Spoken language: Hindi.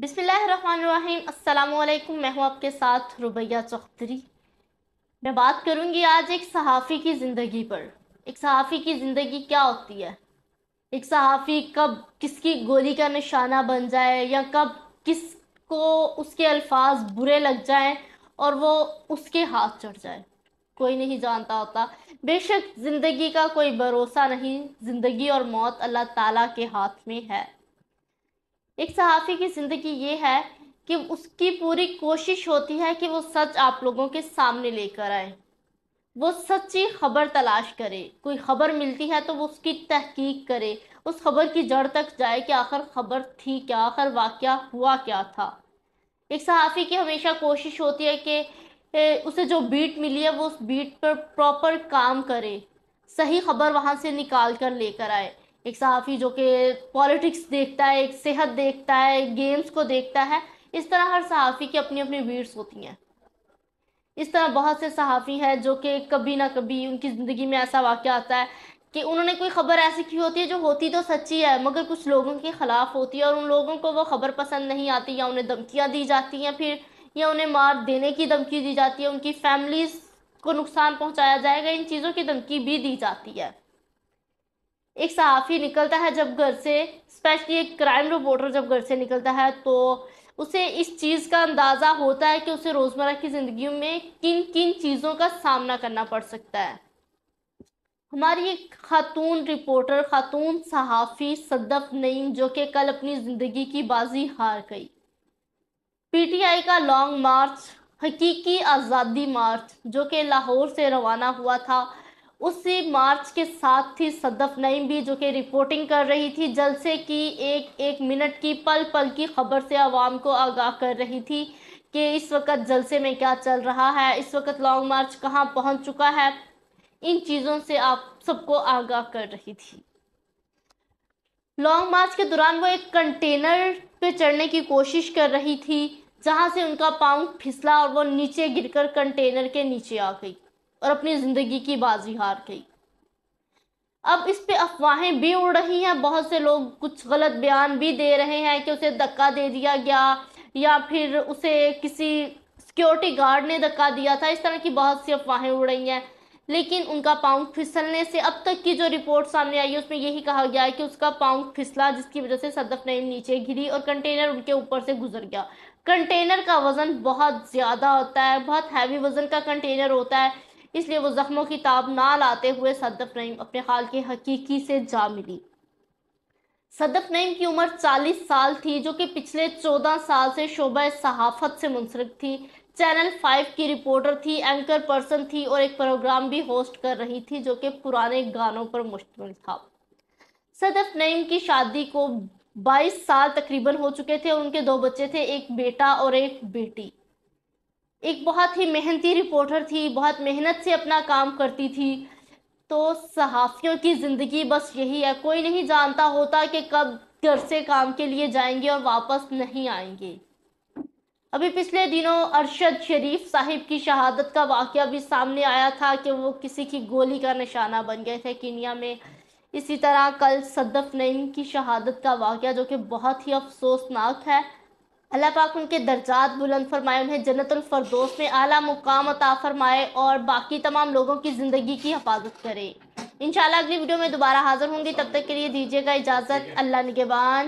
बिस्मिल्लाहिर्रहमानिर्रहीम अस्सलामुअलैकुम मैं हूँ आपके साथ रुबैया चौधरी मैं बात करूँगी आज एक सहाफ़ी की ज़िंदगी पर एक सहाफ़ी की ज़िंदगी क्या होती है एक सहाफ़ी कब किसकी गोली का निशाना बन जाए या कब किस को उसके अल्फाज बुरे लग जाएं और वो उसके हाथ चढ़ जाए कोई नहीं जानता होता बेशक ज़िंदगी का कोई भरोसा नहीं ज़िंदगी और मौत अल्लाह ताला के हाथ में है एक सहाफ़ी की ज़िंदगी ये है कि उसकी पूरी कोशिश होती है कि वो सच आप लोगों के सामने लेकर आए वो सच्ची खबर तलाश करे कोई खबर मिलती है तो वो उसकी तहकीक करे उस खबर की जड़ तक जाए कि आखिर खबर थी क्या आखिर वाक़ हुआ क्या था एक सहाफ़ी की हमेशा कोशिश होती है कि उसे जो बीट मिली है वो उस बीट पर प्रॉपर काम करे सही खबर वहाँ से निकाल कर लेकर आए एक सहाफ़ी जो कि पॉलिटिक्स देखता है एक सेहत देखता है गेम्स को देखता है इस तरह हर सहाफ़ी की अपनी अपनी वीड्स होती हैं इस तरह बहुत से सहाफ़ी हैं जो कि कभी ना कभी उनकी ज़िंदगी में ऐसा वाक़ आता है कि उन्होंने कोई ख़बर ऐसी की होती है जो होती तो सच्ची है मगर कुछ लोगों के ख़िलाफ़ होती है और उन लोगों को वो ख़बर पसंद नहीं आती या उन्हें धमकियाँ दी जाती हैं फिर या उन्हें मार देने की धमकी दी जाती है उनकी फैमिलीज़ को नुकसान पहुँचाया जाएगा इन चीज़ों की धमकी भी दी जाती है एक सहाफ़ी निकलता है जब घर से स्पेशली एक क्राइम रिपोर्टर जब घर से निकलता है तो उसे इस चीज़ का अंदाज़ा होता है कि उसे रोज़मर्रा की ज़िंदगी में किन किन चीज़ों का सामना करना पड़ सकता है हमारी एक खातून रिपोर्टर खातून सहाफ़ी सदफ नईम जो कि कल अपनी ज़िंदगी की बाजी हार गई पीटीआई का लॉन्ग मार्च हकीकी आज़ादी मार्च जो कि लाहौर से रवाना हुआ था उसी मार्च के साथ थी सदफ नईम भी जो कि रिपोर्टिंग कर रही थी जलसे की एक एक मिनट की पल पल की खबर से आवाम को आगाह कर रही थी कि इस वक्त जलसे में क्या चल रहा है इस वक्त लॉन्ग मार्च कहाँ पहुँच चुका है इन चीज़ों से आप सबको आगाह कर रही थी लॉन्ग मार्च के दौरान वो एक कंटेनर पे चढ़ने की कोशिश कर रही थी जहाँ से उनका पाँव फिसला और वो नीचे गिरकर कंटेनर के नीचे आ गई और अपनी ज़िंदगी की बाजी हार गई अब इस पे अफवाहें भी उड़ रही हैं बहुत से लोग कुछ गलत बयान भी दे रहे हैं कि उसे धक्का दे दिया गया या फिर उसे किसी सिक्योरिटी गार्ड ने धक्का दिया था इस तरह की बहुत सी अफवाहें उड़ रही हैं लेकिन उनका पाँव फिसलने से अब तक की जो रिपोर्ट सामने आई है उसमें यही कहा गया है कि उसका पाँव फिसला जिसकी वजह से सदफ नईम नीचे गिरी और कंटेनर उनके ऊपर से गुजर गया कंटेनर का वज़न बहुत ज़्यादा होता है बहुत हैवी वज़न का कंटेनर होता है इसलिए वो जख्मों की ताब ना लाते हुए सदफ नईम अपने हाल के हकीकी से जा मिली सदफ नईम की उम्र 40 साल थी जो कि पिछले 14 साल से शोबा सहाफत से मुंसलिक थी चैनल फाइव की रिपोर्टर थी एंकर पर्सन थी और एक प्रोग्राम भी होस्ट कर रही थी जो कि पुराने गानों पर मुश्तम था सदफ नईम की शादी को 22 साल तकरीबन हो चुके थे और उनके दो बच्चे थे एक बेटा और एक बेटी एक बहुत ही मेहनती रिपोर्टर थी बहुत मेहनत से अपना काम करती थी तो सहाफ़ियों की ज़िंदगी बस यही है कोई नहीं जानता होता कि कब घर से काम के लिए जाएंगे और वापस नहीं आएंगे अभी पिछले दिनों अरशद शरीफ साहिब की शहादत का वाक़ भी सामने आया था कि वो किसी की गोली का निशाना बन गए थे कीनिया में इसी तरह कल सदफ नईम की शहादत का वाक़ जो कि बहुत ही अफसोसनाक है अल्लाह पाक उनके दर्जात बुलंद फरमाए उन्हें जन्नतफरदोस में आला मुकाम अता फरमाए और बाकी तमाम लोगों की ज़िंदगी की हिफाजत करें इन अगली वीडियो में दोबारा हाजिर होंगी तब तक के लिए दीजिएगा इजाज़त अल्लाह निगेबान